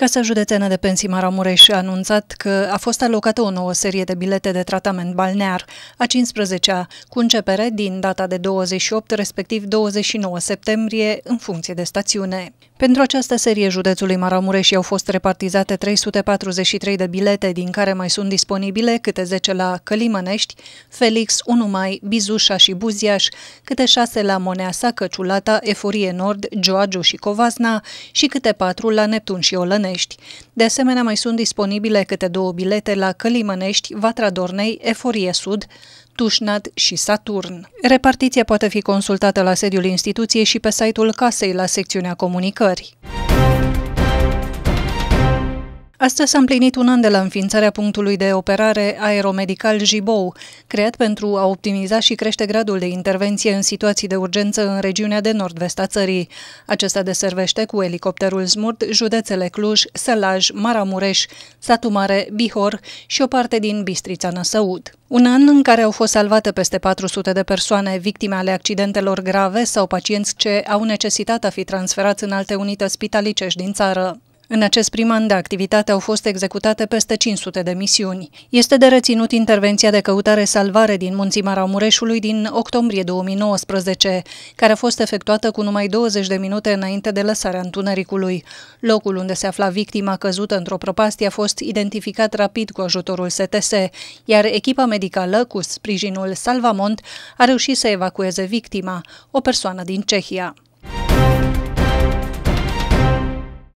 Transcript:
Casa Județeană de Pensii Maramureș a anunțat că a fost alocată o nouă serie de bilete de tratament balnear, a 15-a, cu începere din data de 28, respectiv 29 septembrie, în funcție de stațiune. Pentru această serie județului Maramureș au fost repartizate 343 de bilete, din care mai sunt disponibile câte 10 la Călimănești, Felix, Unumai, Bizușa și Buziaș, câte 6 la Moneasa, Căciulata, Eforie Nord, Gioagiu și Covasna și câte 4 la Neptun și Olănești. De asemenea, mai sunt disponibile câte două bilete la Călimănești, Vatra Dornei, Eforie Sud, Tușnad și Saturn. Repartiția poate fi consultată la sediul instituției și pe site-ul casei la secțiunea comunicări. Astăzi s-a împlinit un an de la înființarea punctului de operare aeromedical Jibou, creat pentru a optimiza și crește gradul de intervenție în situații de urgență în regiunea de nord-vest a țării. Acesta deservește cu elicopterul Smurt județele Cluj, Sălaj, Maramureș, Satu Mare, Bihor și o parte din Bistrița Năsăud. Un an în care au fost salvate peste 400 de persoane victime ale accidentelor grave sau pacienți ce au necesitat a fi transferați în alte unități spitalicești din țară. În acest prim an de activitate au fost executate peste 500 de misiuni. Este de reținut intervenția de căutare-salvare din Munții Maramureșului din octombrie 2019, care a fost efectuată cu numai 20 de minute înainte de lăsarea întunericului. Locul unde se afla victima căzută într-o prăpastie a fost identificat rapid cu ajutorul STS, iar echipa medicală, cu sprijinul Salvamont, a reușit să evacueze victima, o persoană din Cehia.